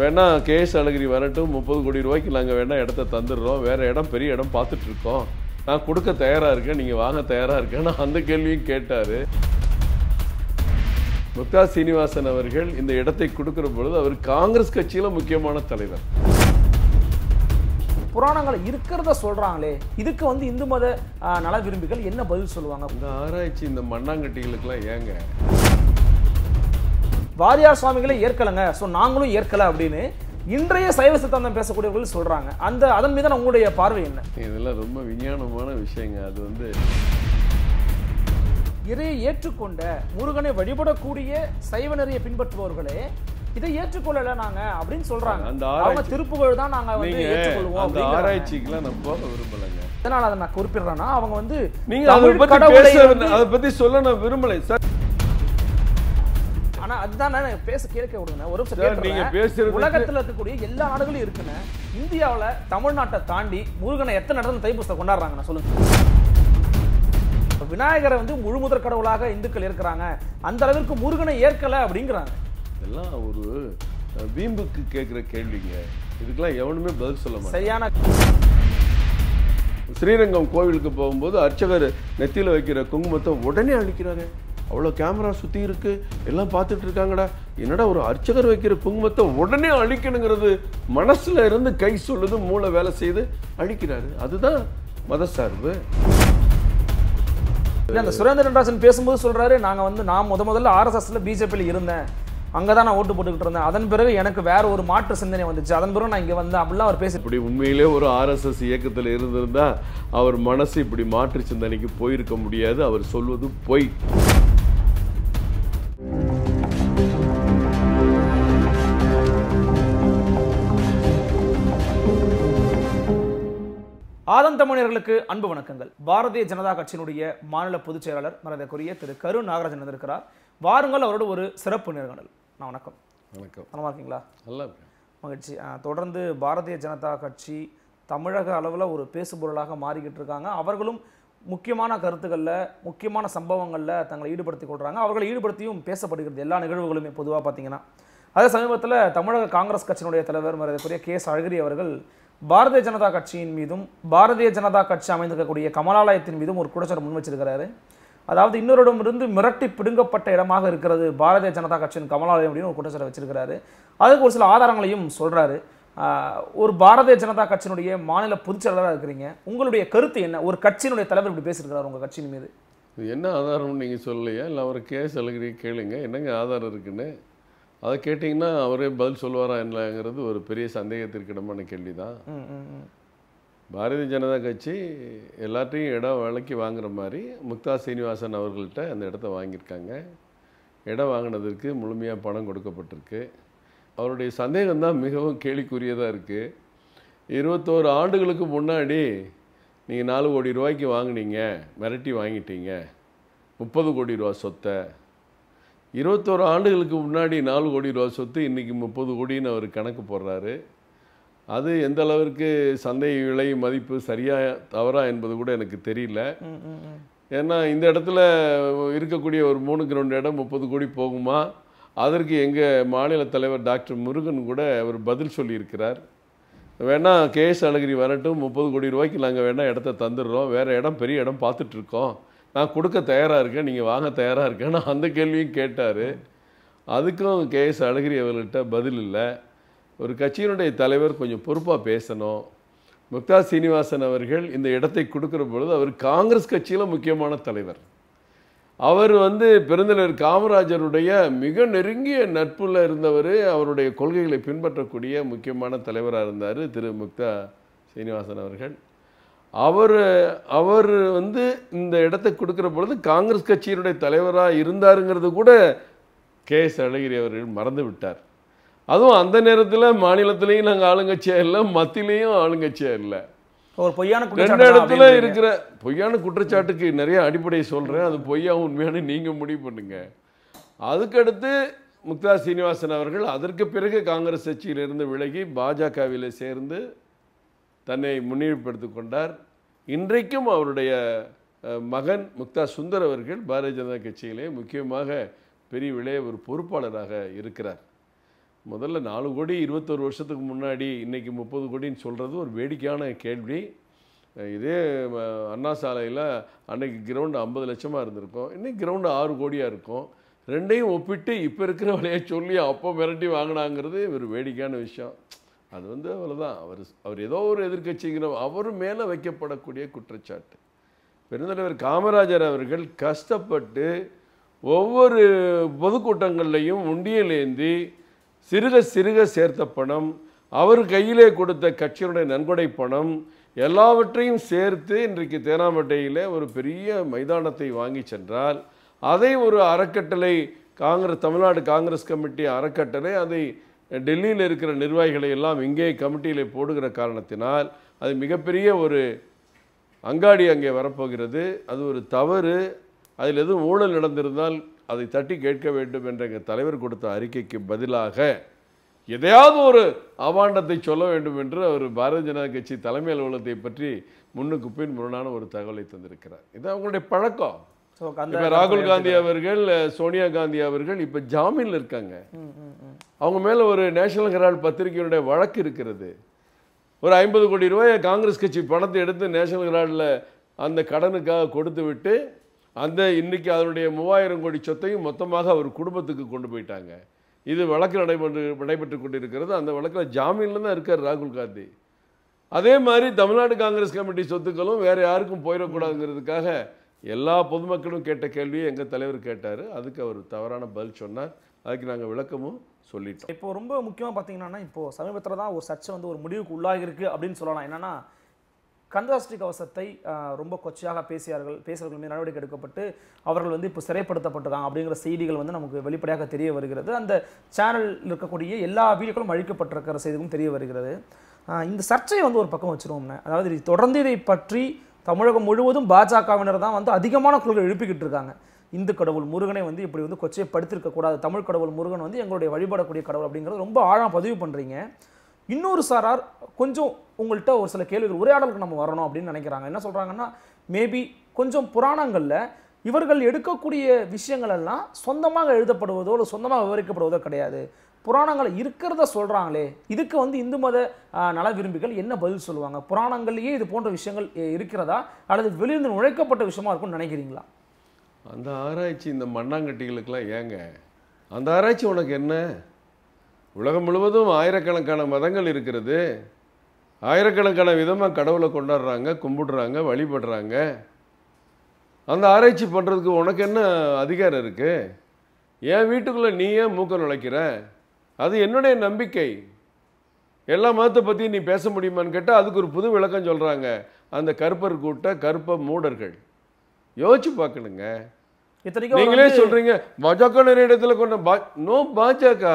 வேணா கேஎஸ் அழகிரி வரட்டும் முப்பது கோடி ரூபாய்க்கு நாங்கள் வேணா இடத்த தந்துடுறோம் வேற இடம் பெரிய இடம் இருக்கோம் நான் கொடுக்க தயாராக இருக்கேன் நீங்கள் வாங்க தயாராக நான் அந்த கேள்வியும் கேட்டார் முக்தா சீனிவாசன் அவர்கள் இந்த இடத்தை கொடுக்கிற பொழுது அவர் காங்கிரஸ் கட்சியில் முக்கியமான தலைவர் புராணங்களை இருக்கிறத சொல்கிறாங்களே இதுக்கு வந்து இந்து மத நல விரும்பிகள் என்ன பதில் சொல்லுவாங்க இந்த ஆராய்ச்சி இந்த மண்ணாங்கட்டிகளுக்கெல்லாம் ஏங்க வாரியார் சுவாமிகளை ஏற்கலைங்க ஸோ நாங்களும் ஏற்கலை அப்படின்னு இன்றைய சைவ சித்தாந்தம் பேசக்கூடியவர்கள் சொல்றாங்க அந்த அதன் மீதான உங்களுடைய பார்வை என்ன இதெல்லாம் ரொம்ப விஞ்ஞானமான விஷயங்க அது வந்து இறையை ஏற்றுக்கொண்ட முருகனை வழிபடக்கூடிய சைவ நிறைய பின்பற்றுபவர்களே இதை ஏற்றுக்கொள்ளல நாங்க அப்படின்னு சொல்றாங்க அந்த ஆராய்ச்சி திருப்புகள் தான் நாங்க வந்து ஏற்றுக்கொள்வோம் அந்த எல்லாம் நான் போக விரும்பலைங்க அதனால அதை நான் குறிப்பிடுறேன்னா அவங்க வந்து நீங்க அதை பத்தி அதை பத்தி சொல்ல நான் விரும்பலை சார் ஆனா அதுதான் நான் பேச கேட்க விடுங்க ஒரு நிமிஷம் உலகத்துல இருக்கக்கூடிய எல்லா நாடுகளும் இருக்குன்னு இந்தியாவில தமிழ்நாட்டை தாண்டி முருகனை எத்தனை இடத்துல தைப்பூசத்தை கொண்டாடுறாங்க நான் சொல்லுங்க விநாயகரை வந்து முழுமுதற் கடவுளாக இந்துக்கள் இருக்கிறாங்க அந்த அளவிற்கு முருகனை ஏற்கல அப்படிங்கிறாங்க இதெல்லாம் ஒரு வீம்புக்கு கேட்குற கேள்விங்க இதுக்கெல்லாம் எவனுமே பதில் சொல்ல சரியான ஸ்ரீரங்கம் கோவிலுக்கு போகும்போது அர்ச்சகர் நெத்தியில் வைக்கிற குங்குமத்தை உடனே அழிக்கிறாரு அவ்வளோ கேமரா சுற்றி இருக்குது எல்லாம் பார்த்துட்டு இருக்காங்கடா என்னடா ஒரு அர்ச்சகர் வைக்கிற குங்குமத்தை உடனே அழிக்கணுங்கிறது மனசில் இருந்து கை சொல்லுது மூளை வேலை செய்து அழிக்கிறாரு அதுதான் மத சார்பு அந்த சுரேந்திரன் பேசும்போது சொல்கிறாரு நாங்கள் வந்து நான் முத முதல்ல ஆர்எஸ்எஸ்ல பிஜேபியில் இருந்தேன் அங்கே தான் நான் ஓட்டு போட்டுக்கிட்டு இருந்தேன் அதன் பிறகு எனக்கு வேற ஒரு மாற்று சிந்தனை வந்துச்சு அதன் பிறகு நான் இங்கே வந்தேன் அப்படிலாம் அவர் பேசி இப்படி உண்மையிலே ஒரு ஆர்எஸ்எஸ் இயக்கத்தில் இருந்திருந்தா அவர் மனசு இப்படி மாற்று சிந்தனைக்கு போயிருக்க முடியாது அவர் சொல்வது பொய் ஆதம் தமிழர்களுக்கு அன்பு வணக்கங்கள் பாரதிய ஜனதா கட்சியினுடைய மாநில பொதுச் செயலாளர் மரதக்குரிய திரு கரு நாகராஜன் இருக்கிறார் வாருங்கள் அவரோட ஒரு சிறப்பு நேர்காணல் நான் வணக்கம் வணக்கம் நல்லா இருக்கீங்களா நல்லா மகிழ்ச்சி தொடர்ந்து பாரதிய ஜனதா கட்சி தமிழக அளவில் ஒரு பேசுபொருளாக மாறிக்கிட்டு இருக்காங்க அவர்களும் முக்கியமான கருத்துக்களில் முக்கியமான சம்பவங்களில் தங்களை ஈடுபடுத்திக் கொள்கிறாங்க அவர்களை ஈடுபடுத்தியும் பேசப்படுகிறது எல்லா நிகழ்வுகளுமே பொதுவாக பார்த்தீங்கன்னா அதே சமீபத்தில் தமிழக காங்கிரஸ் கட்சியினுடைய தலைவர் மரியாதைக்குரிய கே எஸ் அழகிரி அவர்கள் பாரதிய ஜனதா கட்சியின் மீதும் பாரதிய ஜனதா கட்சி அமைந்திருக்கக்கூடிய கமலாலயத்தின் மீதும் ஒரு குற்றச்சாட்டு முன் வச்சிருக்கிறாரு அதாவது இன்னொருடமிருந்து மிரட்டி பிடுங்கப்பட்ட இடமாக இருக்கிறது பாரதிய ஜனதா கட்சியின் கமலாலயம் அப்படின்னு ஒரு குற்றச்சாட்டு வச்சிருக்கிறாரு அதுக்கு ஒரு சில ஆதாரங்களையும் சொல்கிறாரு ஒரு பாரதிய ஜனதா கட்சியினுடைய மாநில பொதுச்செயலராக இருக்கிறீங்க உங்களுடைய கருத்து என்ன ஒரு கட்சியினுடைய தலைவர் இப்படி பேசியிருக்கிறார் உங்கள் கட்சியின் மீது இது என்ன ஆதாரம்னு நீங்கள் சொல்லலையா இல்லை அவர் கேஸ் அழுகிறீங்க கேளுங்க என்னங்க ஆதாரம் இருக்குன்னு அதை கேட்டிங்கன்னா அவரே பதில் சொல்லுவாரா என்னங்கிறது ஒரு பெரிய சந்தேகத்திற்கிடமான கேள்வி தான் பாரதிய ஜனதா கட்சி எல்லாத்தையும் இடம் விலைக்கு வாங்குற மாதிரி முக்தா சீனிவாசன் அவர்கள்ட்ட அந்த இடத்த வாங்கியிருக்காங்க இடம் வாங்கினதற்கு முழுமையாக பணம் கொடுக்கப்பட்டிருக்கு அவருடைய தான் மிகவும் கேலிக்குரியதாக இருக்குது இருபத்தோரு ஆண்டுகளுக்கு முன்னாடி நீங்கள் நாலு கோடி ரூபாய்க்கு வாங்கினீங்க மிரட்டி வாங்கிட்டீங்க முப்பது கோடி ரூபா சொத்தை இருபத்தோரு ஆண்டுகளுக்கு முன்னாடி நாலு கோடி ரூபா சொத்து இன்றைக்கி முப்பது கோடின்னு அவர் கணக்கு போடுறாரு அது எந்த அளவிற்கு சந்தை விலை மதிப்பு சரியாக தவறா என்பது கூட எனக்கு தெரியல ஏன்னா இந்த இடத்துல இருக்கக்கூடிய ஒரு மூணுக்கு ரெண்டு இடம் முப்பது கோடி போகுமா அதற்கு எங்கள் மாநில தலைவர் டாக்டர் முருகன் கூட அவர் பதில் சொல்லியிருக்கிறார் வேணால் கேஎஸ் அழகிரி வரட்டும் முப்பது கோடி ரூபாய்க்கு நாங்கள் வேணால் இடத்த தந்துடுறோம் வேறு இடம் பெரிய இடம் பார்த்துட்ருக்கோம் நான் கொடுக்க தயாராக இருக்கேன் நீங்கள் வாங்க தயாராக இருக்கேன் நான் அந்த கேள்வியும் கேட்டார் அதுக்கும் கே எஸ் அழகிரி அவர்கள்ட்ட பதில் இல்லை ஒரு கட்சியினுடைய தலைவர் கொஞ்சம் பொறுப்பாக பேசணும் முக்தா சீனிவாசன் அவர்கள் இந்த இடத்தை கொடுக்குற பொழுது அவர் காங்கிரஸ் கட்சியில் முக்கியமான தலைவர் அவர் வந்து பெருந்தலைவர் காமராஜருடைய மிக நெருங்கிய நட்புல இருந்தவர் அவருடைய கொள்கைகளை பின்பற்றக்கூடிய முக்கியமான தலைவராக இருந்தார் திரு முக்தா சீனிவாசன் அவர்கள் அவர் அவர் வந்து இந்த இடத்தை கொடுக்குற பொழுது காங்கிரஸ் கட்சியினுடைய தலைவராக இருந்தாருங்கிறது கூட கே எஸ் அழகிரி அவர்கள் மறந்து விட்டார் அதுவும் அந்த நேரத்தில் மாநிலத்திலையும் நாங்கள் ஆளுங்கட்சியாக இல்லை மத்தியிலையும் ஆளுங்கட்சியாக இல்லை ஒரு பொய்யான ரெண்டு இடத்துல இருக்கிற பொய்யான குற்றச்சாட்டுக்கு நிறைய அடிப்படையை சொல்கிறேன் அது பொய்யா உண்மையான நீங்கள் முடிவு பண்ணுங்க அதுக்கடுத்து முக்தா சீனிவாசன் அவர்கள் அதற்கு பிறகு காங்கிரஸ் கட்சியிலிருந்து விலகி பாஜகவில் சேர்ந்து தன்னை முன்னிலைப்படுத்தி கொண்டார் இன்றைக்கும் அவருடைய மகன் முக்தா சுந்தர் அவர்கள் பாரதிய ஜனதா கட்சியிலே முக்கியமாக பெரியவிலே ஒரு பொறுப்பாளராக இருக்கிறார் முதல்ல நாலு கோடி இருபத்தொரு வருஷத்துக்கு முன்னாடி இன்றைக்கி முப்பது கோடின்னு சொல்கிறது ஒரு வேடிக்கையான கேள்வி இதே அண்ணா சாலையில் அன்றைக்கி கிரவுண்டு ஐம்பது லட்சமாக இருந்திருக்கும் இன்றைக்கி கிரவுண்டு ஆறு கோடியாக இருக்கும் ரெண்டையும் ஒப்பிட்டு இப்போ இருக்கிற விலையை சொல்லி அப்போ மிரட்டி வாங்கினாங்கிறது ஒரு வேடிக்கையான விஷயம் அது வந்து அவ்வளோதான் அவர் அவர் ஏதோ ஒரு எதிர்கட்சிங்கிற அவர் மேலே வைக்கப்படக்கூடிய குற்றச்சாட்டு பெருந்தலைவர் காமராஜர் அவர்கள் கஷ்டப்பட்டு ஒவ்வொரு பொதுக்கூட்டங்கள்லையும் உண்டியலேந்தி சிறுக சிறுக சேர்த்த பணம் அவர் கையிலே கொடுத்த கட்சியினுடைய நன்கொடை பணம் எல்லாவற்றையும் சேர்த்து இன்றைக்கு தேனாம்பட்டையில் ஒரு பெரிய மைதானத்தை வாங்கி சென்றால் அதை ஒரு அறக்கட்டளை காங்கிரஸ் தமிழ்நாடு காங்கிரஸ் கமிட்டி அறக்கட்டளை அதை டெல்லியில் இருக்கிற நிர்வாகிகளை எல்லாம் இங்கே கமிட்டியில் போடுகிற காரணத்தினால் அது மிகப்பெரிய ஒரு அங்காடி அங்கே வரப்போகிறது அது ஒரு தவறு அதில் எதுவும் ஊழல் நடந்திருந்தால் அதை தட்டி கேட்க வேண்டும் என்ற எங்கள் தலைவர் கொடுத்த அறிக்கைக்கு பதிலாக எதையாவது ஒரு அவாண்டத்தை சொல்ல வேண்டும் என்று அவர் பாரதிய ஜனதா கட்சி தலைமை அலுவலகத்தை பற்றி முன்னுக்கு பின் முரணான ஒரு தகவலை தந்திருக்கிறார் இது அவங்களுடைய பழக்கம் ராகுல் காந்தி அவர்கள் சோனியா காந்தி அவர்கள் இப்ப ஜாமீன்ல இருக்காங்க அவங்க மேல ஒரு நேஷனல் ஹெரால்டு பத்திரிகையுடைய வழக்கு இருக்கிறது ஒரு ஐம்பது கோடி ரூபாய் காங்கிரஸ் கட்சி பணத்தை எடுத்து நேஷனல் ஹெரால்டில் அந்த கடனுக்காக கொடுத்து விட்டு அந்த இன்னைக்கு அதனுடைய மூவாயிரம் கோடி சொத்தையும் மொத்தமாக அவர் குடும்பத்துக்கு கொண்டு போயிட்டாங்க இது வழக்கு நடைபெற்று நடைபெற்று கொண்டிருக்கிறது அந்த வழக்கில் ஜாமீனில் தான் இருக்கார் ராகுல் காந்தி அதே மாதிரி தமிழ்நாடு காங்கிரஸ் கமிட்டி சொத்துக்களும் வேறு யாருக்கும் போயிடக்கூடாதுங்கிறதுக்காக எல்லா பொதுமக்களும் கேட்ட கேள்வியை எங்கள் தலைவர் கேட்டார் அதுக்கு அவர் தவறான பதில் சொன்னார் அதுக்கு நாங்கள் விளக்கமும் சொல்லிட்டோம் இப்போ ரொம்ப முக்கியமாக பார்த்தீங்கன்னா இப்போது சமீபத்தில் தான் ஒரு சர்ச்சை வந்து ஒரு முடிவுக்கு உள்ளாகிருக்கு அப்படின்னு சொல்லலாம் என்னென்னா கந்தாஸ்டிக் கவசத்தை ரொம்ப கொச்சையாக பேசியார்கள் பேசுகிறவர்கள் மீது நடவடிக்கை எடுக்கப்பட்டு அவர்கள் வந்து இப்போ சிறைப்படுத்தப்பட்டிருக்காங்க அப்படிங்கிற செய்திகள் வந்து நமக்கு வெளிப்படையாக தெரிய வருகிறது அந்த சேனல் இருக்கக்கூடிய எல்லா வீடியோக்களும் அழிக்கப்பட்டிருக்கிற செய்திகளும் தெரிய வருகிறது இந்த சர்ச்சையை வந்து ஒரு பக்கம் வச்சுருவோம்னே அதாவது தொடர்ந்து இதை பற்றி தமிழகம் முழுவதும் பாஜகவினர் தான் வந்து அதிகமான குரல்களை எழுப்பிக்கிட்டு இருக்காங்க இந்து கடவுள் முருகனை வந்து இப்படி வந்து படுத்திருக்க கூடாது தமிழ் கடவுள் முருகன் வந்து எங்களுடைய வழிபடக்கூடிய கடவுள் அப்படிங்கிறது ரொம்ப ஆழம் பதிவு பண்ணுறீங்க இன்னொரு சாரார் கொஞ்சம் உங்கள்கிட்ட ஒரு சில கேள்விகள் உரையாடலுக்கு நம்ம வரணும் அப்படின்னு நினைக்கிறாங்க என்ன சொல்கிறாங்கன்னா மேபி கொஞ்சம் புராணங்களில் இவர்கள் எடுக்கக்கூடிய விஷயங்கள் எல்லாம் சொந்தமாக எழுதப்படுவதோ இல்லை சொந்தமாக விவரிக்கப்படுவதோ கிடையாது புராணங்கள் இருக்கிறத சொல்கிறாங்களே இதுக்கு வந்து இந்து மத நல விரும்பிகள் என்ன பதில் சொல்லுவாங்க புராணங்கள்லேயே இது போன்ற விஷயங்கள் இருக்கிறதா அல்லது வெளியிருந்து நுழைக்கப்பட்ட விஷயமா இருக்கும்னு நினைக்கிறீங்களா அந்த ஆராய்ச்சி இந்த மண்ணாங்கட்டிகளுக்கெல்லாம் ஏங்க அந்த ஆராய்ச்சி உனக்கு என்ன உலகம் முழுவதும் ஆயிரக்கணக்கான மதங்கள் இருக்கிறது ஆயிரக்கணக்கான விதமாக கடவுளை கொண்டாடுறாங்க கும்பிடுறாங்க வழிபடுறாங்க அந்த ஆராய்ச்சி பண்ணுறதுக்கு உனக்கு என்ன அதிகாரம் இருக்குது என் வீட்டுக்குள்ளே நீ ஏன் மூக்க நுழைக்கிற அது என்னுடைய நம்பிக்கை எல்லா மதத்தை பற்றியும் நீ பேச முடியுமான்னு கேட்டால் அதுக்கு ஒரு புது விளக்கம் சொல்கிறாங்க அந்த கருப்பர் கூட்ட கருப்ப மூடர்கள் யோசிச்சு பார்க்கணுங்க நீங்களே சொல்கிறீங்க பாஜக இடத்துல கொண்ட பா நோ பாஜக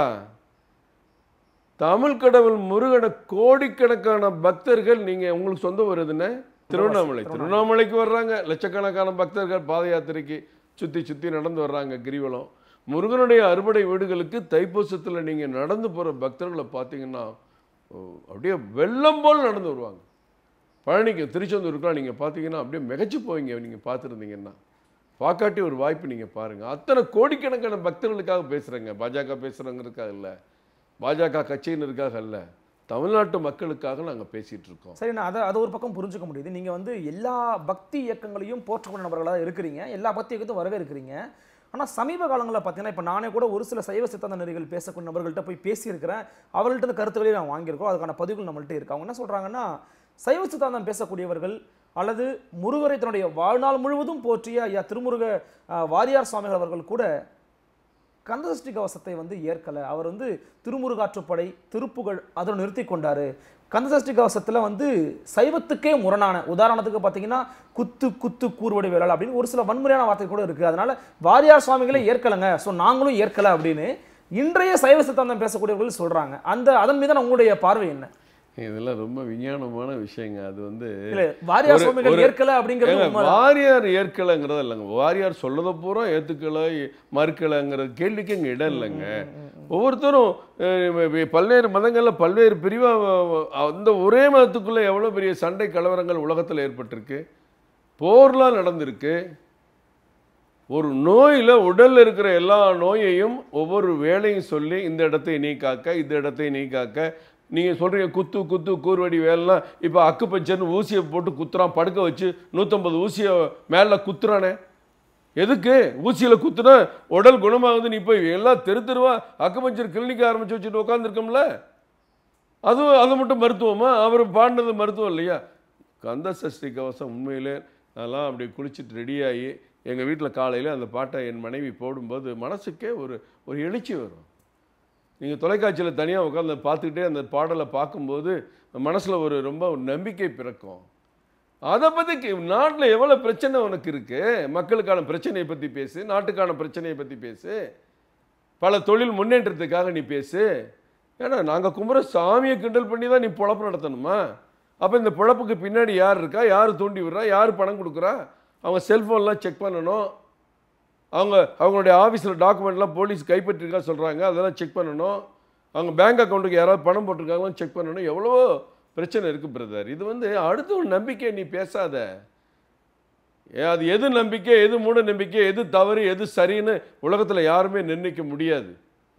தமிழ் கடவுள் முருகனை கோடிக்கணக்கான பக்தர்கள் நீங்கள் உங்களுக்கு சொந்தம் வருதுன்னு திருவண்ணாமலை திருவண்ணாமலைக்கு வர்றாங்க லட்சக்கணக்கான பக்தர்கள் பாத யாத்திரைக்கு சுற்றி சுற்றி நடந்து வர்றாங்க கிரிவலம் முருகனுடைய அறுபடை வீடுகளுக்கு தைப்பூசத்தில் நீங்கள் நடந்து போகிற பக்தர்களை பார்த்தீங்கன்னா அப்படியே வெள்ளம் போல் நடந்து வருவாங்க பழனிக்கு திருச்செந்தூருக்குலாம் நீங்கள் பார்த்தீங்கன்னா அப்படியே மிகச்சு போவீங்க நீங்கள் பார்த்துருந்தீங்கன்னா பார்க்காட்டி ஒரு வாய்ப்பு நீங்கள் பாருங்கள் அத்தனை கோடிக்கணக்கான பக்தர்களுக்காக பேசுகிறேங்க பாஜக பேசுகிறவங்களுக்காக இல்லை பாஜக கட்சியினருக்காக இல்லை தமிழ்நாட்டு மக்களுக்காக நாங்கள் பேசிகிட்டு இருக்கோம் சரி நான் அதை அதை ஒரு பக்கம் புரிஞ்சுக்க முடியுது நீங்கள் வந்து எல்லா பக்தி இயக்கங்களையும் போற்றக்கூடிய நபர்களாக இருக்கிறீங்க எல்லா பக்தி இயக்கத்தையும் வரவே இருக்கிறீங்க ஆனால் சமீப காலங்களில் பார்த்தீங்கன்னா இப்போ நானே கூட ஒரு சில சைவ சித்தாந்த நெறிகள் பேசக்கூடிய நபர்கள்ட்ட போய் பேசியிருக்கிறேன் அவர்கள்ட்ட கருத்துக்களையும் நான் வாங்கியிருக்கோம் அதுக்கான பதிவுகள் நம்மள்ட்ட இருக்காங்க அவங்க என்ன சொல்கிறாங்கன்னா சைவ சித்தாந்தம் பேசக்கூடியவர்கள் அல்லது முருகரை தன்னுடைய வாழ்நாள் முழுவதும் போற்றிய ஐயா திருமுருக வாரியார் சுவாமிகள் அவர்கள் கூட கந்தசஷ்டி கவசத்தை வந்து ஏற்கலை அவர் வந்து திருமுருகாற்றுப்படை திருப்புகழ் அதை நிறுத்தி கொண்டார் கந்தசஷ்டி கவசத்தில் வந்து சைவத்துக்கே முரணான உதாரணத்துக்கு பார்த்தீங்கன்னா குத்து குத்து கூறுவடி வேளாள் அப்படின்னு ஒரு சில வன்முறையான வார்த்தை கூட இருக்குது அதனால் வாரியார் சுவாமிகளை ஏற்கலைங்க ஸோ நாங்களும் ஏற்கலை அப்படின்னு இன்றைய சைவ சித்தாந்தம் பேசக்கூடியவர்கள் சொல்கிறாங்க அந்த அதன் மீதான உங்களுடைய பார்வை என்ன இதெல்லாம் ரொம்ப விஞ்ஞானமான விஷயங்க அது வந்து வாரியார் வாரியார் ஏற்கலைங்கிறது இல்லைங்க வாரியார் சொல்லத பூரா ஏற்றுக்கலை மறுக்கலைங்கிற கேள்விக்கு இங்க இடம் இல்லைங்க ஒவ்வொருத்தரும் பல்வேறு மதங்களில் பல்வேறு பிரிவாக அந்த ஒரே மதத்துக்குள்ளே எவ்வளோ பெரிய சண்டை கலவரங்கள் உலகத்தில் ஏற்பட்டிருக்கு போர்லாம் நடந்திருக்கு ஒரு நோயில் உடலில் இருக்கிற எல்லா நோயையும் ஒவ்வொரு வேலையும் சொல்லி இந்த இடத்தை நீ காக்க இந்த இடத்தை நீ காக்க நீங்கள் சொல்கிறீங்க குத்து குத்து கூறுவடி வேலைலாம் இப்போ அக்குப்பஞ்சன் ஊசியை போட்டு குத்துறான் படுக்க வச்சு நூற்றம்பது ஊசியை மேலே குத்துறானே எதுக்கு ஊசியில் குத்துனா உடல் குணமாகுது நீ போய் எல்லாம் தெரு தெருவா அக்குப்பஞ்சர் கிளினிக் ஆரம்பித்து வச்சுட்டு உட்காந்துருக்கோம்ல அதுவும் அது மட்டும் மருத்துவமா அவர் பாடினது மருத்துவம் இல்லையா கந்த சஷ்டி கவசம் உண்மையிலே அதெல்லாம் அப்படி குளிச்சுட்டு ரெடியாகி எங்கள் வீட்டில் காலையில் அந்த பாட்டை என் மனைவி போடும்போது மனசுக்கே ஒரு ஒரு எழுச்சி வரும் நீங்கள் தொலைக்காட்சியில் தனியாக உட்காந்து பார்த்துக்கிட்டே அந்த பாடலை பார்க்கும்போது மனசில் ஒரு ரொம்ப நம்பிக்கை பிறக்கும் அதை பற்றி நாட்டில் எவ்வளோ பிரச்சனை உனக்கு இருக்குது மக்களுக்கான பிரச்சனையை பற்றி பேசு நாட்டுக்கான பிரச்சனையை பற்றி பேசு பல தொழில் முன்னேற்றத்துக்காக நீ பேசு ஏன்னா நாங்கள் கும்புற சாமியை கிண்டல் பண்ணி தான் நீ பொழப்பு நடத்தணுமா அப்போ இந்த பிழப்புக்கு பின்னாடி யார் இருக்கா யார் தூண்டி விடுறா யார் பணம் கொடுக்குறா அவங்க செல்ஃபோன்லாம் செக் பண்ணணும் அவங்க அவங்களுடைய ஆஃபீஸில் டாக்குமெண்ட்லாம் போலீஸ் கைப்பற்றிருக்கா சொல்கிறாங்க அதெல்லாம் செக் பண்ணணும் அவங்க பேங்க் அக்கௌண்ட்டுக்கு யாராவது பணம் போட்டிருக்காங்களோ செக் பண்ணணும் எவ்வளோ பிரச்சனை இருக்குது பிரதர் இது வந்து அடுத்த ஒரு நம்பிக்கை நீ பேசாத அது எது நம்பிக்கை எது மூட நம்பிக்கை எது தவறு எது சரின்னு உலகத்தில் யாருமே நிர்ணயிக்க முடியாது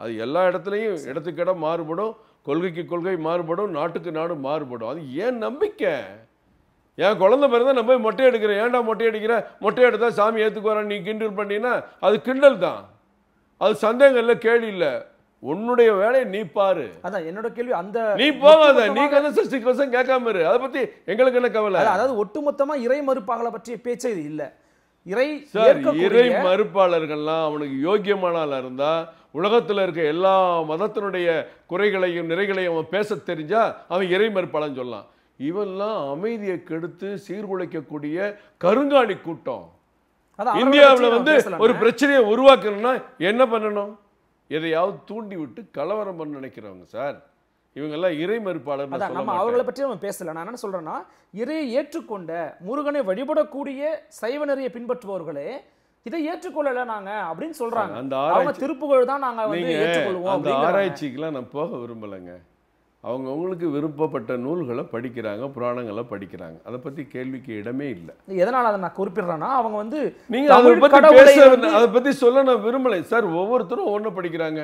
அது எல்லா இடத்துலையும் இடத்துக்கு இடம் மாறுபடும் கொள்கைக்கு கொள்கை மாறுபடும் நாட்டுக்கு நாடு மாறுபடும் அது ஏன் நம்பிக்கை என் குழந்த பிறந்தா நான் போய் மொட்டை எடுக்கிறேன் ஏன்டா மொட்டை எடுக்கிறேன் மொட்டை எடுத்தால் சாமி ஏற்றுக்குவாரன் நீ கிண்டல் பண்ணீங்கன்னா அது கிண்டல் தான் அது சந்தேகம் இல்லை கேள்வி இல்லை உன்னுடைய வேலையை நீ பாரு அதான் என்னோட கேள்வி அந்த நீ போகாத நீ கதை சஷ்டிக்கு கேட்காம இரு அதை பத்தி எங்களுக்கு என்ன கவலை அதாவது ஒட்டுமொத்தமா இறை மறுப்பாகலை பற்றிய பேச்சே இது இல்லை இறை இறை மறுப்பாளர்கள்லாம் அவனுக்கு யோக்கியமானால இருந்தா உலகத்தில் இருக்க எல்லா மதத்தினுடைய குறைகளையும் நிறைகளையும் அவன் பேச தெரிஞ்சா அவன் இறை மறுப்பாளன்னு சொல்லலாம் இவெல்லாம் அமைதியை கெடுத்து சீர்குலைக்கக்கூடிய கருங்காலி கூட்டம் இந்தியாவில் வந்து ஒரு பிரச்சனையை உருவாக்கணும்னா என்ன பண்ணணும் எதையாவது தூண்டி விட்டு கலவரம் பண்ண நினைக்கிறவங்க சார் இவங்க எல்லாம் இறை மறுப்பாளர் நம்ம அவர்களை பற்றி நம்ம பேசல நான் என்ன சொல்றேன்னா இறையை ஏற்றுக்கொண்ட முருகனை வழிபடக்கூடிய சைவ நெறியை பின்பற்றுபவர்களே இதை ஏற்றுக்கொள்ளல நாங்க அப்படின்னு சொல்றாங்க அந்த திருப்புகழ் தான் நாங்க ஆராய்ச்சிக்கு ஏற்றுக்கொள்வோம் அந்த நான் போக விரும்பலைங்க அவங்கவுங்களுக்கு விருப்பப்பட்ட நூல்களை படிக்கிறாங்க புராணங்களை படிக்கிறாங்க அதை பற்றி கேள்விக்கு இடமே இல்லை எதனால் அதை நான் குறிப்பிடுறேன்னா அவங்க வந்து நீங்கள் அதை பற்றி பேச அதை பற்றி சொல்ல நான் விரும்பலை சார் ஒவ்வொருத்தரும் ஒன்று படிக்கிறாங்க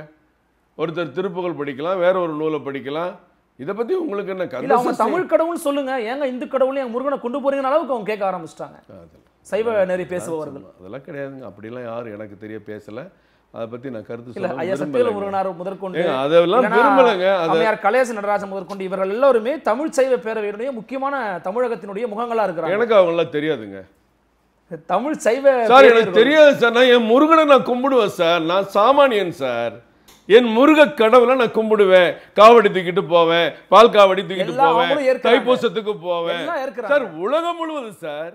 ஒருத்தர் திருப்புகள் படிக்கலாம் வேற ஒரு நூலை படிக்கலாம் இதை பற்றி உங்களுக்கு என்ன கதை தமிழ் கடவுள்னு சொல்லுங்க ஏங்க இந்து கடவுளையும் என் முருகனை கொண்டு போறீங்கன்னு அளவுக்கு அவங்க கேட்க ஆரம்பிச்சிட்டாங்க சைவ நெறி பேசுபவர்கள் அதெல்லாம் கிடையாதுங்க அப்படிலாம் யாரும் எனக்கு தெரிய பேசலை அதை பத்தி நான் கருத்து இல்ல ஐயா சத்தியில முருகனார் முதற்கொண்டு அதெல்லாம் விரும்பலங்க அம்மையார் கலேச நடராஜன் முதற்கொண்டு இவர்கள் எல்லாருமே தமிழ் சைவ பேரவையினுடைய முக்கியமான தமிழகத்தினுடைய முகங்களா இருக்கிறாங்க எனக்கு அவங்களாம் தெரியாதுங்க தமிழ் சைவ சார் எனக்கு தெரியாது சார் நான் என் முருகனை நான் கும்பிடுவேன் சார் நான் சாமானியன் சார் என் முருக கடவுளை நான் கும்பிடுவேன் காவடி தூக்கிட்டு போவேன் பால் காவடி தூக்கிட்டு போவேன் தைப்பூசத்துக்கு போவேன் சார் உலகம் முழுவதும் சார்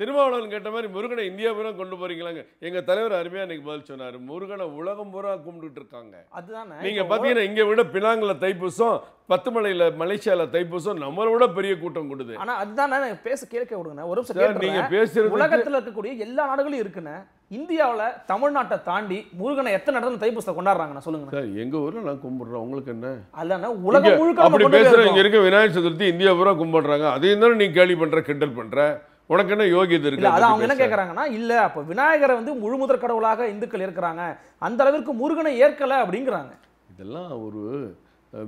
திருமாவளவன் கேட்ட மாதிரி முருகனை இந்தியா பூரா கொண்டு போறீங்களாங்க எங்க தலைவர் அருமையா இன்னைக்கு பதில் சொன்னாரு முருகனை உலகம் பூரா கும்பிட்டுட்டு இருக்காங்க அதுதான் நீங்க பாத்தீங்கன்னா இங்க விட பினாங்குல தைப்பூசம் பத்து மலையில மலேசியால தைப்பூசம் நம்மளை விட பெரிய கூட்டம் கொடுது ஆனா அதுதான் பேச கேட்க விடுங்க ஒரு நீங்க பேசுறது உலகத்துல இருக்கக்கூடிய எல்லா நாடுகளும் இருக்குன்னு இந்தியாவில் தமிழ்நாட்டை தாண்டி முருகனை எத்தனை நடந்து தைப்பூச கொண்டாடுறாங்கண்ணா சொல்லுங்க எங்க ஊர்ல நான் கும்பிடுறோம் உங்களுக்கு என்ன அல்லண்ணா உலக முழுக்க அப்படி பேசுற இங்க இருக்க விநாயகர் சதுர்த்தி இந்தியா பூரா கும்பிடுறாங்க அதையும் தானே நீ கேள்வி பண்ற கிண்டல் பண்ற உனக்கு என்ன யோகியது இருக்கு அதான் அவங்க என்ன கேட்குறாங்கன்னா இல்ல அப்போ விநாயகரை வந்து முழுமுதற் கடவுளாக இந்துக்கள் இருக்கிறாங்க அந்த அளவிற்கு முருகனை ஏற்கலை அப்படிங்கிறாங்க இதெல்லாம் ஒரு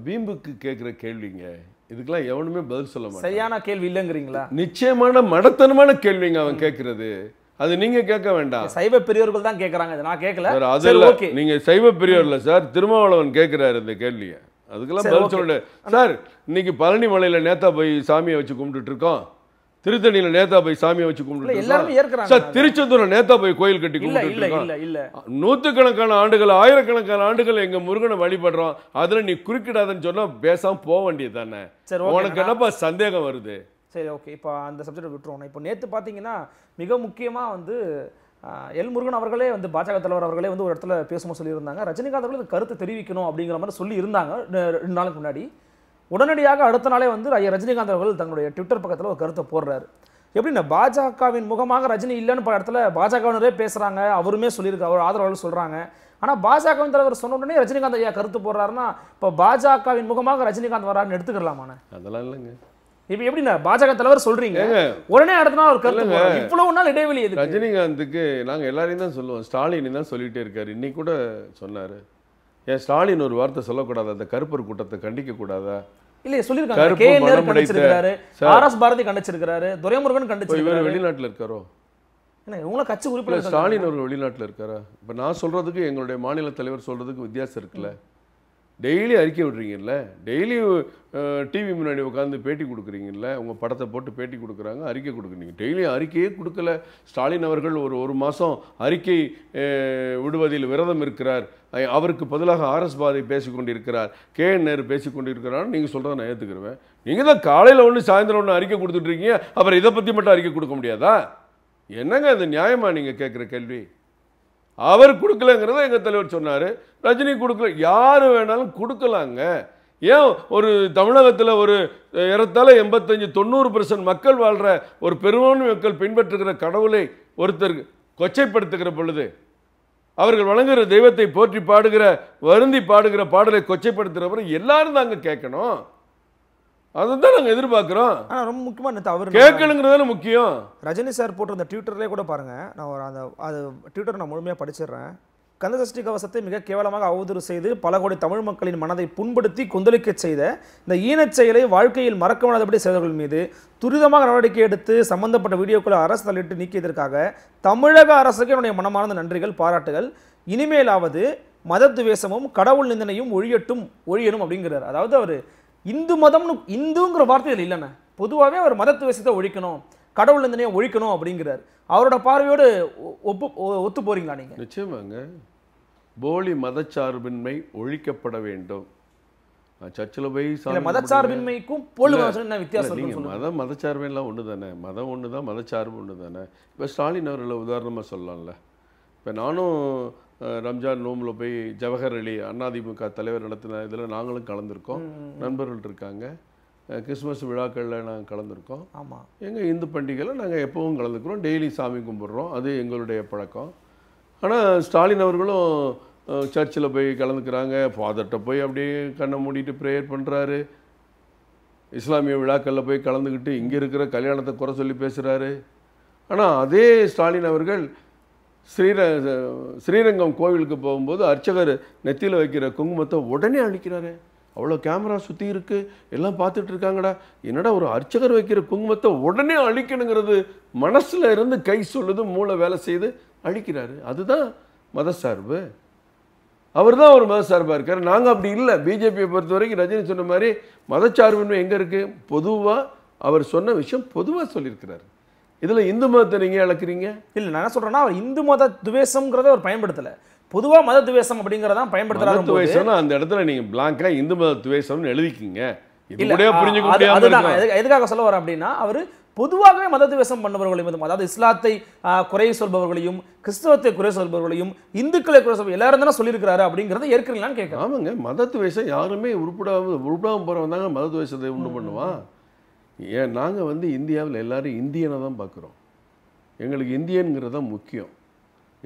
வீம்புக்கு கேட்குற கேள்விங்க இதுக்கெல்லாம் எவனுமே பதில் சொல்ல மாட்டான் சரியான கேள்வி இல்லைங்கிறீங்களா நிச்சயமான மடத்தனமான கேள்விங்க அவன் கேட்கறது அது நீங்க கேட்க வேண்டாம் சைவ பெரியவர்கள் தான் கேட்கறாங்க நான் கேட்கல அது இல்ல நீங்க சைவ பெரியவர்ல சார் திருமாவளவன் கேட்கிறாரு இந்த கேள்வியை அதுக்கெல்லாம் பதில் சொல்லு சார் இன்னைக்கு பழனி மலையில நேத்தா போய் சாமியை வச்சு கும்பிட்டுட்டு இருக்கோம் திருத்தணியில நேதா போய் சாமியை வச்சு கும்பிட்டு சார் திருச்செந்தூர்ல நேதா போய் கோயில் கட்டி கும்பிட்டு கணக்கான ஆண்டுகள் ஆயிரக்கணக்கான ஆண்டுகள் எங்க முருகனை வழிபடுறோம் அதுல நீ குறுக்கிடாதன்னு சொன்னா பேசாம போக வேண்டியது தானே உனக்கு என்னப்பா சந்தேகம் வருது சரி ஓகே இப்போ அந்த சப்ஜெக்ட் விட்டுருவோம் இப்போ நேற்று பார்த்தீங்கன்னா மிக முக்கியமாக வந்து எல் முருகன் அவர்களே வந்து பாஜக தலைவர் அவர்களே வந்து ஒரு இடத்துல பேசும்போது சொல்லியிருந்தாங்க ரஜினிகாந்த் அவர்கள் கருத்து தெரிவிக்கணும் அப்படிங்கிற மாதிரி சொல்லி இருந்தாங்க ரெண்டு நாளுக்கு முன்னாடி உடனடியாக அடுத்த நாளே வந்து ஐயா ரஜினிகாந்த் அவர்கள் தங்களுடைய ட்விட்டர் பக்கத்தில் ஒரு கருத்தை போடுறாரு எப்படின்னா பாஜகவின் முகமாக ரஜினி இல்லைன்னு பல இடத்துல பாஜகவினரே பேசுகிறாங்க அவருமே சொல்லியிருக்கு அவர் ஆதரவாளர் சொல்கிறாங்க ஆனால் பாஜகவின் தலைவர் சொன்ன உடனே ரஜினிகாந்த் ஐயா கருத்து போடுறாருன்னா இப்போ பாஜகவின் முகமாக ரஜினிகாந்த் வராருன்னு எடுத்துக்கலாமாண்ணே அதெல்லாம் இல்லைங்க இப்போ எப்படிண்ணா பாஜக தலைவர் சொல்றீங்க உடனே அடுத்த நாள் கருத்து இவ்வளவு நாள் இடைவெளி ரஜினிகாந்துக்கு நாங்கள் எல்லாரையும் தான் சொல்லுவோம் ஸ்டாலின் தான் சொல்லிட்டே இருக்காரு இன்னைக்கு கூட சொன்னாரு ஏன் ஸ்டாலின் ஒரு வார்த்தை சொல்லக்கூடாது அந்த கருப்பர் கூட்டத்தை கண்டிக்க கூடாதா இல்லையே சொல்லியிருக்காங்க கே நேரு கண்டிச்சிருக்காரு ஆர்எஸ் பாரதி கண்டிச்சிருக்காரு துரைமுருகன் கண்டிச்சிருக்காரு வெளிநாட்டில் இருக்காரோ ஏன்னா இவங்களும் கட்சி உறுப்பினர் ஸ்டாலின் ஒரு வெளிநாட்டில் இருக்காரா இப்போ நான் சொல்றதுக்கு எங்களுடைய மாநில தலைவர் சொல்றதுக்கு வித்தியாசம் இருக்குல்ல டெய்லி அறிக்கை விட்றீங்கல்ல டெய்லி டிவி முன்னாடி உட்காந்து பேட்டி கொடுக்குறீங்கல்ல உங்கள் படத்தை போட்டு பேட்டி கொடுக்குறாங்க அறிக்கை கொடுக்குறீங்க டெய்லி அறிக்கையே கொடுக்கல ஸ்டாலின் அவர்கள் ஒரு ஒரு மாதம் அறிக்கை விடுவதில் விரதம் இருக்கிறார் அவருக்கு பதிலாக ஆர்எஸ் பாரதி பேசிக்கொண்டிருக்கிறார் கே என் நேரு பேசிக்கொண்டிருக்கிறான்னு நீங்கள் சொல்கிறத நான் ஏற்றுக்கிறேன் நீங்கள் தான் காலையில் ஒன்று சாயந்தரம் ஒன்று அறிக்கை கொடுத்துட்ருக்கீங்க அப்புறம் இதை பற்றி மட்டும் அறிக்கை கொடுக்க முடியாதா என்னங்க அது நியாயமாக நீங்கள் கேட்குற கேள்வி அவர் கொடுக்கலங்கிறத எங்கள் தலைவர் சொன்னார் ரஜினி கொடுக்கல யார் வேணாலும் கொடுக்கலாங்க ஏன் ஒரு தமிழகத்தில் ஒரு ஏறத்தாழ எண்பத்தஞ்சு தொண்ணூறு பெர்சன்ட் மக்கள் வாழ்கிற ஒரு பெரும்பான்மை மக்கள் பின்பற்றுகிற கடவுளை ஒருத்தர் கொச்சைப்படுத்துகிற பொழுது அவர்கள் வழங்குகிற தெய்வத்தை போற்றி பாடுகிற வருந்தி பாடுகிற பாடலை கொச்சைப்படுத்துகிறவரை எல்லாரும் தாங்க கேட்கணும் அதுதான் தான் நாங்கள் எதிர்பார்க்குறோம் ஆனால் ரொம்ப முக்கியமான அவர் கேட்கணுங்கிறது முக்கியம் ரஜினி சார் போட்டிருந்த ட்விட்டர்லேயே கூட பாருங்கள் நான் ஒரு அந்த அது ட்விட்டர் நான் முழுமையாக படிச்சிடுறேன் கந்தசஷ்டி கவசத்தை மிக கேவலமாக அவதூறு செய்து பல கோடி தமிழ் மக்களின் மனதை புண்படுத்தி கொந்தளிக்க செய்த இந்த ஈனச் செயலை வாழ்க்கையில் மறக்க முடியாதபடி செய்தவர்கள் மீது துரிதமாக நடவடிக்கை எடுத்து சம்பந்தப்பட்ட வீடியோக்களை அரசு தள்ளிட்டு நீக்கியதற்காக தமிழக அரசுக்கு என்னுடைய மனமானந்த நன்றிகள் பாராட்டுகள் இனிமேலாவது மதத்துவேசமும் கடவுள் நிந்தனையும் ஒழியட்டும் ஒழியணும் அப்படிங்கிறார் அதாவது அவர் இந்து மதம்னு இந்துங்கிற வார்த்தைகள் இதில் பொதுவாகவே அவர் மதத்து விஷயத்தை ஒழிக்கணும் கடவுள் நிந்தனையை ஒழிக்கணும் அப்படிங்கிறார் அவரோட பார்வையோடு ஒப்பு ஒத்து போறீங்களா நீங்கள் நிச்சயமாங்க போலி மதச்சார்பின்மை ஒழிக்கப்பட வேண்டும் சர்ச்சில் போய் மதச்சார்பின்மைக்கும் என்ன வித்தியாசம் நீங்கள் மதம் மதச்சார்பெல்லாம் ஒன்று தானே மதம் ஒன்று தான் மதச்சார்பு ஒன்று தானே இப்போ ஸ்டாலின் அவர்களை உதாரணமாக சொல்லலாம்ல இப்போ நானும் ரம்ஜான் நோம்பில் போய் ஜவஹர் அலி அதிமுக தலைவர் நடத்தின இதில் நாங்களும் கலந்துருக்கோம் நண்பர்கள் இருக்காங்க கிறிஸ்மஸ் விழாக்களில் நாங்கள் கலந்துருக்கோம் ஆமாம் எங்கள் இந்து பண்டிகையில் நாங்கள் எப்போவும் கலந்துக்கிறோம் டெய்லி சாமி கும்பிட்றோம் அது எங்களுடைய பழக்கம் ஆனால் ஸ்டாலின் அவர்களும் சர்ச்சில் போய் கலந்துக்கிறாங்க ஃபாதர்கிட்ட போய் அப்படியே கண்ணை மூடிட்டு ப்ரேயர் பண்ணுறாரு இஸ்லாமிய விழாக்களில் போய் கலந்துக்கிட்டு இங்கே இருக்கிற கல்யாணத்தை குறை சொல்லி பேசுகிறாரு ஆனால் அதே ஸ்டாலின் அவர்கள் ஸ்ரீர ஸ்ரீரங்கம் கோவிலுக்கு போகும்போது அர்ச்சகர் நெத்தியில் வைக்கிற குங்குமத்தை உடனே அழிக்கிறாரு அவ்வளோ கேமரா சுற்றி இருக்குது எல்லாம் பார்த்துட்டு இருக்காங்கடா என்னடா ஒரு அர்ச்சகர் வைக்கிற குங்குமத்தை உடனே அழிக்கணுங்கிறது மனசில் இருந்து கை சொல்லுது மூளை வேலை செய்து அழிக்கிறாரு அதுதான் மதசார்பு அவர் தான் ஒரு மதசார்பாக இருக்கார் நாங்கள் அப்படி இல்லை பிஜேபியை பொறுத்த வரைக்கும் ரஜினி சொன்ன மாதிரி மதச்சார்பின்மை எங்கே இருக்குது பொதுவாக அவர் சொன்ன விஷயம் பொதுவாக சொல்லியிருக்கிறார் இதில் இந்து மதத்தை நீங்கள் இழக்கிறீங்க இல்லை நான் என்ன சொல்கிறேன்னா அவர் இந்து மத துவேஷங்கிறத அவர் பயன்படுத்தலை பொதுவாக மத துவேஷம் அப்படிங்கிறதான் பயன்படுத்துறாரு துவேஷம் அந்த இடத்துல நீங்கள் பிளாங்காக இந்து மத துவேஷம்னு எழுதிக்கிங்க எதுக்காக சொல்ல வர அப்படின்னா அவர் பொதுவாகவே மதத்துவேசம் பண்ணவர்களையும் அதாவது இஸ்லாத்தை குறை சொல்பவர்களையும் கிறிஸ்தவத்தை குறை சொல்பவர்களையும் இந்துக்களை குறை சொல்பவர் எல்லாரும் தானே சொல்லியிருக்கிறாரு அப்படிங்கிறத ஏற்கனவே கேட்குறேன் ஆமாங்க மதத்துவேஷம் யாருமே உருப்பிடாம உருப்பிடாமல் போகிறவன் தாங்க மதத்துவேஷத்தை உண்டு பண்ணுவான் ஏன் நாங்கள் வந்து இந்தியாவில் எல்லோரும் இந்தியனை தான் பார்க்குறோம் எங்களுக்கு இந்தியனுங்கிறது தான் முக்கியம்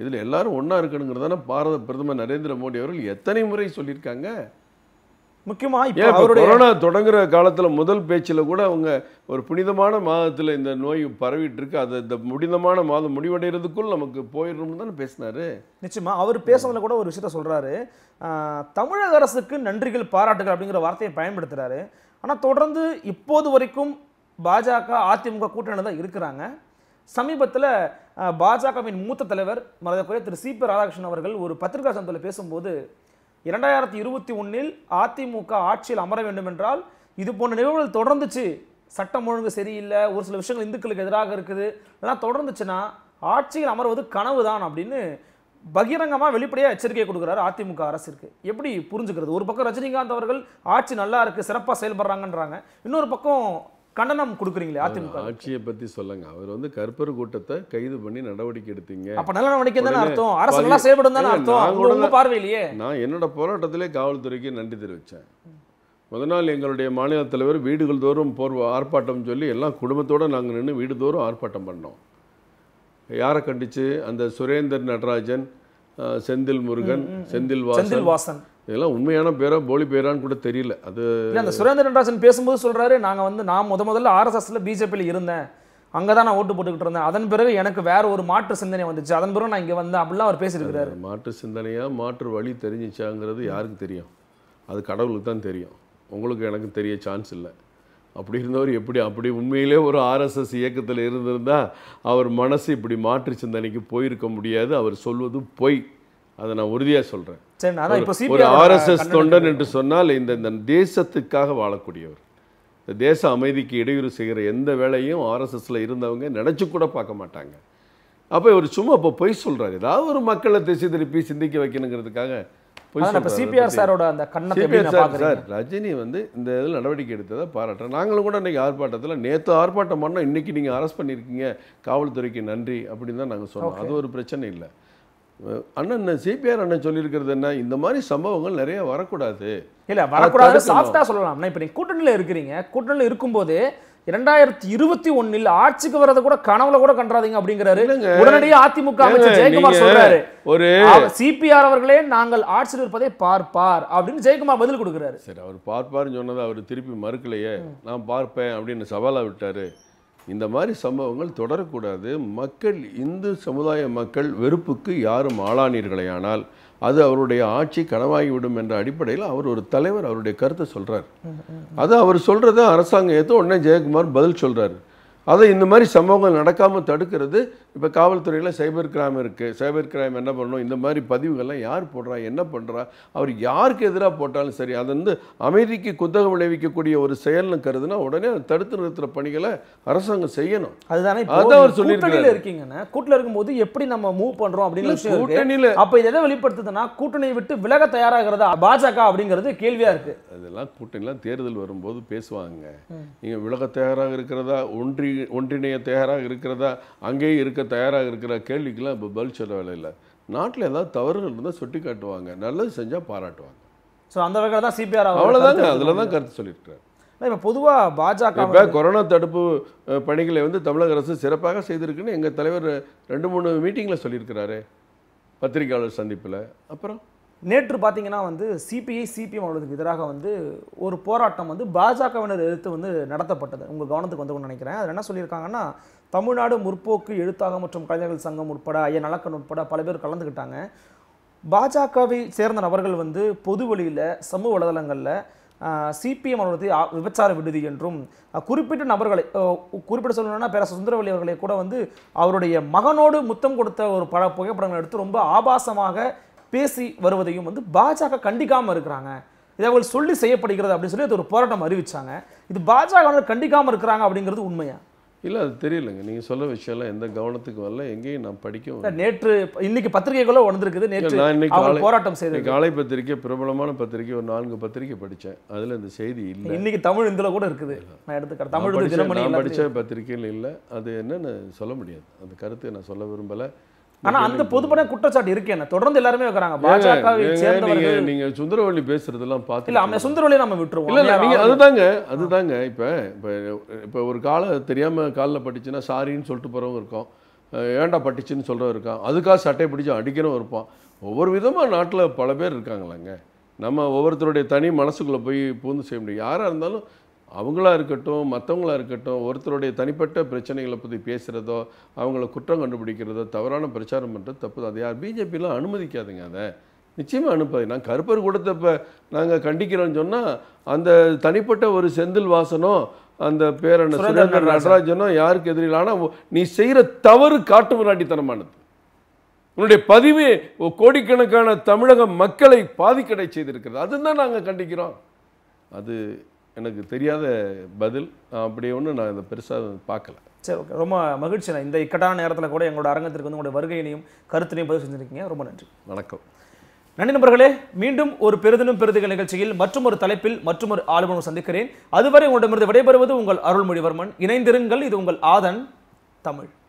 இதில் எல்லாரும் ஒன்றா இருக்கணுங்கிறதான பாரத பிரதமர் நரேந்திர மோடி அவர்கள் எத்தனை முறை சொல்லியிருக்காங்க முக்கியமாக கொரோனா தொடங்குற காலத்தில் முதல் பேச்சில் கூட அவங்க ஒரு புனிதமான மாதத்தில் இந்த நோய் பரவிட்டு இருக்கு அது இந்த புனிதமான மாதம் முடிவடைகிறதுக்குள் நமக்கு போயிடணும்னு தானே பேசினாரு நிச்சயமாக அவர் பேசுனதில் கூட ஒரு விஷயத்த சொல்கிறாரு தமிழக அரசுக்கு நன்றிகள் பாராட்டுகள் அப்படிங்கிற வார்த்தையை பயன்படுத்துகிறாரு ஆனால் தொடர்ந்து இப்போது வரைக்கும் பாஜக அதிமுக கூட்டணி தான் இருக்கிறாங்க சமீபத்தில் பாஜகவின் மூத்த தலைவர் மரதக்குரிய திரு சி பி ராதாகிருஷ்ணன் அவர்கள் ஒரு பத்திரிகா சந்தில் பேசும்போது இரண்டாயிரத்தி இருபத்தி ஒன்றில் அதிமுக ஆட்சியில் அமர வேண்டும் என்றால் இது போன்ற நிகழ்வுகள் தொடர்ந்துச்சு சட்டம் ஒழுங்கு சரியில்லை ஒரு சில விஷயங்கள் இந்துக்களுக்கு எதிராக இருக்குது இதெல்லாம் தொடர்ந்துச்சுன்னா ஆட்சியில் அமர்வது கனவு தான் அப்படின்னு பகிரங்கமாக வெளிப்படையாக எச்சரிக்கை கொடுக்குறாரு அதிமுக அரசிற்கு எப்படி புரிஞ்சுக்கிறது ஒரு பக்கம் ரஜினிகாந்த் அவர்கள் ஆட்சி நல்லா இருக்குது சிறப்பாக செயல்படுறாங்கன்றாங்க இன்னொரு பக்கம் கண்டனம் கொடுக்குறீங்களே அதிமுக ஆட்சியை பத்தி சொல்லுங்க அவர் வந்து கற்பர் கூட்டத்தை கைது பண்ணி நடவடிக்கை எடுத்தீங்க அப்ப நல்ல நடவடிக்கை தானே அர்த்தம் அரசு நல்லா செயல்படும் தானே அர்த்தம் உங்க பார்வையிலேயே நான் என்னோட போராட்டத்திலே காவல்துறைக்கு நன்றி தெரிவிச்சேன் முதல் நாள் எங்களுடைய மாநில தலைவர் வீடுகள் தோறும் போர் ஆர்ப்பாட்டம் சொல்லி எல்லாம் குடும்பத்தோடு நாங்கள் நின்று வீடு தோறும் ஆர்ப்பாட்டம் பண்ணோம் யாரை கண்டிச்சு அந்த சுரேந்தர் நடராஜன் செந்தில் முருகன் செந்தில் வாசன் இதெல்லாம் உண்மையான பேரா போலி பேரான்னு கூட தெரியல அது இல்லை அந்த சுரேந்திர பேசும்போது சொல்கிறாரு நாங்கள் வந்து நான் முத முதல்ல ஆர்எஸ்எஸ்ல பிஜேபியில் இருந்தேன் அங்கே தான் நான் ஓட்டு போட்டுக்கிட்டு இருந்தேன் அதன் பிறகு எனக்கு வேற ஒரு மாற்று சிந்தனை வந்துச்சு அதன் பிறகு நான் இங்கே வந்தேன் அப்படிலாம் அவர் பேசியிருக்கிறாரு மாற்று சிந்தனையாக மாற்று வழி தெரிஞ்சிச்சாங்கிறது யாருக்கு தெரியும் அது கடவுளுக்கு தான் தெரியும் உங்களுக்கு எனக்கு தெரிய சான்ஸ் இல்லை அப்படி இருந்தவர் எப்படி அப்படி உண்மையிலே ஒரு ஆர்எஸ்எஸ் இயக்கத்தில் இருந்திருந்தால் அவர் மனசு இப்படி மாற்று சிந்தனைக்கு போயிருக்க முடியாது அவர் சொல்வது பொய் அதை நான் உறுதியாக சொல்கிறேன் ஒரு ஆர்எஸ்எஸ் தொண்டன் என்று சொன்னால் இந்த தேசத்துக்காக வாழக்கூடியவர் இந்த தேச அமைதிக்கு இடையூறு செய்கிற எந்த வேலையும் ஆர்எஸ்எஸ்ல இருந்தவங்க நினைச்சு கூட பார்க்க மாட்டாங்க அப்போ இவர் சும்மா அப்போ பொய் சொல்றாரு ஏதாவது ஒரு மக்களை திசை திருப்பி சிந்திக்க வைக்கணுங்கிறதுக்காக சிபிஆர் சாரோட சார் ரஜினி வந்து இந்த இதில் நடவடிக்கை எடுத்ததை பாராட்டுறேன் நாங்களும் கூட இன்னைக்கு ஆர்ப்பாட்டத்தில் நேற்று ஆர்ப்பாட்டம் பண்ணோம் இன்னைக்கு நீங்கள் அரெஸ்ட் பண்ணியிருக்கீங்க காவல்துறைக்கு நன்றி அப்படின்னு தான் நாங்கள் சொன்னோம் அது ஒரு பிரச்சனை இல்லை அண்ணன் சிபிஆர் அண்ணன் சொல்லியிருக்கிறது என்ன இந்த மாதிரி சம்பவங்கள் நிறைய வரக்கூடாது இல்லை வரக்கூடாது சாஃப்டாக சொல்லலாம் இப்போ நீங்கள் கூட்டணியில் இருக்கிறீங்க கூட்டணியில் இருக்கும்போது இரண்டாயிரத்தி இருபத்தி ஒன்னில் ஆட்சிக்கு வரத கூட கனவுல கூட கண்டாதீங்க அப்படிங்கிறாரு உடனடியே அதிமுக அமைச்சர் ஜெயக்குமார் சொல்றாரு ஒரு சிபிஆர் அவர்களே நாங்கள் ஆட்சியில் இருப்பதை பார்ப்பார் அப்படின்னு ஜெயக்குமார் பதில் கொடுக்குறாரு சரி அவர் பார்ப்பார்னு சொன்னதை அவர் திருப்பி மறுக்கலையே நான் பார்ப்பேன் அப்படின்னு சவாலா விட்டாரு இந்த மாதிரி சம்பவங்கள் தொடரக்கூடாது மக்கள் இந்து சமுதாய மக்கள் வெறுப்புக்கு யாரும் ஆனால் அது அவருடைய ஆட்சி கனவாகிவிடும் என்ற அடிப்படையில் அவர் ஒரு தலைவர் அவருடைய கருத்தை சொல்கிறார் அது அவர் சொல்கிறத அரசாங்கம் ஏற்று உடனே ஜெயக்குமார் பதில் சொல்கிறார் அதை இந்த மாதிரி சம்பவங்கள் நடக்காமல் தடுக்கிறது இப்போ காவல்துறையில் சைபர் கிரைம் இருக்குது சைபர் கிரைம் என்ன பண்ணணும் இந்த மாதிரி பதிவுகள்லாம் யார் போடுறா என்ன பண்ணுறா அவர் யாருக்கு எதிராக போட்டாலும் சரி அது வந்து அமைதிக்கு குத்தகம் விளைவிக்கக்கூடிய ஒரு செயல்னு கருதுனா உடனே தடுத்து நிறுத்துகிற பணிகளை அரசாங்கம் செய்யணும் அதுதானே அதான் அவர் சொல்லியிருக்காரு இருக்கீங்கன்னா கூட்டில் இருக்கும்போது எப்படி நம்ம மூவ் பண்ணுறோம் அப்படின்னு கூட்டணியில் அப்போ இதை வெளிப்படுத்துதுன்னா கூட்டணியை விட்டு விலக தயாராகிறதா பாஜக அப்படிங்கிறது கேள்வியாக இருக்குது அதெல்லாம் கூட்டணியெலாம் தேர்தல் வரும்போது பேசுவாங்க நீங்கள் விலக தயாராக இருக்கிறதா ஒன்றி ஒன்றிணைய தயாராக இருக்கிறதா அங்கேயே இருக்க தயாராக இருக்கிற கேள்விக்கெல்லாம் இப்போ பதில் சொல்ல இல்லை நாட்டில் ஏதாவது தவறுகள் இருந்தால் சுட்டி காட்டுவாங்க நல்லது செஞ்சால் பாராட்டுவாங்க ஸோ அந்த வகையில் தான் சிபிஆர் அவ்வளோதாங்க அதில் தான் கருத்து சொல்லியிருக்கிறார் இப்போ பொதுவாக பாஜக இப்போ கொரோனா தடுப்பு பணிகளை வந்து தமிழக அரசு சிறப்பாக செய்திருக்குன்னு எங்கள் தலைவர் ரெண்டு மூணு மீட்டிங்கில் சொல்லியிருக்கிறாரு பத்திரிகையாளர் சந்திப்பில் அப்புறம் நேற்று பார்த்தீங்கன்னா வந்து சிபிஐ சிபிஎம் அவர்களுக்கு எதிராக வந்து ஒரு போராட்டம் வந்து பாஜகவினர் எதிர்த்து வந்து நடத்தப்பட்டது உங்கள் கவனத்துக்கு வந்து நினைக்கிறேன் அதில் என்ன சொல்லியிருக்காங்கன்னா தமிழ்நாடு முற்போக்கு எழுத்தாக மற்றும் கலைஞர்கள் சங்கம் உட்பட ஐயா நலக்கன் உட்பட பல பேர் கலந்துக்கிட்டாங்க பாஜகவை சேர்ந்த நபர்கள் வந்து பொது வழியில் சமூக வலைதளங்களில் சிபிஎம் அவர்களுக்கு விபச்சார விடுதி என்றும் குறிப்பிட்ட நபர்களை குறிப்பிட்ட சொல்லணும்னா பேர சுந்தரவல்லி அவர்களை கூட வந்து அவருடைய மகனோடு முத்தம் கொடுத்த ஒரு பல புகைப்படங்கள் எடுத்து ரொம்ப ஆபாசமாக பேசி வருவதையும் வந்து பாஜக கண்டிக்காமல் இருக்கிறாங்க இதை அவர்கள் சொல்லி செய்யப்படுகிறது அப்படின்னு சொல்லி அது ஒரு போராட்டம் அறிவிச்சாங்க இது பாஜக கண்டிக்காமல் இருக்கிறாங்க அப்படிங்கிறது உண்மையா இல்லை அது தெரியலங்க நீங்கள் சொல்ல விஷயம்லாம் எந்த கவனத்துக்கு வரல எங்கேயும் நான் படிக்க நேற்று இன்னைக்கு பத்திரிகைகளும் வந்திருக்குது நேற்று நான் இன்னைக்கு போராட்டம் செய்த காலை பத்திரிகை பிரபலமான பத்திரிகை ஒரு நான்கு பத்திரிகை படித்தேன் அதில் இந்த செய்தி இல்லை இன்னைக்கு தமிழ் இந்த கூட இருக்குது நான் எடுத்துக்கிறேன் தமிழ் படித்த பத்திரிகையில் இல்லை அது என்னன்னு சொல்ல முடியாது அந்த கருத்தை நான் சொல்ல விரும்பலை ஆனா அந்த பொதுப்பட குற்றச்சாட்டு இருக்கு என்ன தொடர்ந்து எல்லாருமே வைக்கிறாங்க பாஜகவை சேர்ந்தவர்கள் நீங்க சுந்தரவள்ளி பேசுறதெல்லாம் பார்த்து இல்ல அவன் சுந்தரவள்ளி நம்ம விட்டுருவோம் இல்ல நீங்க அதுதாங்க அதுதாங்க இப்ப இப்ப ஒரு கால தெரியாம கால்ல பட்டுச்சுன்னா சாரின்னு சொல்லிட்டு போறவங்க இருக்கும் ஏண்டா பட்டுச்சுன்னு சொல்றவங்க இருக்கான் அதுக்காக சட்டை பிடிச்சி அடிக்கிறவன் இருப்பான் ஒவ்வொரு விதமா நாட்டுல பல பேர் இருக்காங்களாங்க நம்ம ஒவ்வொருத்தருடைய தனி மனசுக்குள்ள போய் பூந்து செய்ய முடியும் யாரா இருந்தாலும் அவங்களா இருக்கட்டும் மற்றவங்களா இருக்கட்டும் ஒருத்தருடைய தனிப்பட்ட பிரச்சனைகளை பற்றி பேசுகிறதோ அவங்கள குற்றம் கண்டுபிடிக்கிறதோ தவறான பிரச்சாரம் பண்ணுறது தப்பு தான் யார் பிஜேபிலாம் அனுமதிக்காதுங்க அதை நிச்சயமாக அனுப்பாது நான் கருப்பர் கூடத்தை இப்போ நாங்கள் கண்டிக்கிறோன்னு சொன்னால் அந்த தனிப்பட்ட ஒரு செந்தில் வாசனோ அந்த பேரன் சுரேந்தர் நடராஜனும் யாருக்கு எதிரில் ஆனால் நீ செய்கிற தவறு காட்டு முராட்டித்தனமானது உன்னுடைய பதிவு கோடிக்கணக்கான தமிழக மக்களை பாதிக்கடை செய்திருக்கிறது அதுதான் நாங்கள் கண்டிக்கிறோம் அது எனக்கு தெரியாத பதில் அப்படி ஒன்று நான் இதை பெருசாக பார்க்கல சரி ஓகே ரொம்ப மகிழ்ச்சி இந்த இக்கட்டான நேரத்தில் கூட எங்களோட அரங்கத்திற்கு வந்து உங்களுடைய வருகையினையும் கருத்தினையும் பதிவு செஞ்சுருக்கீங்க ரொம்ப நன்றி வணக்கம் நன்றி நண்பர்களே மீண்டும் ஒரு பெருதினும் பெருதுகள் நிகழ்ச்சியில் மற்றும் ஒரு தலைப்பில் மற்றொரு ஆளுநர் சந்திக்கிறேன் அதுவரை உங்களிடமிருந்து விடைபெறுவது உங்கள் அருள்மொழிவர்மன் இணைந்திருங்கள் இது உங்கள் ஆதன் தமிழ்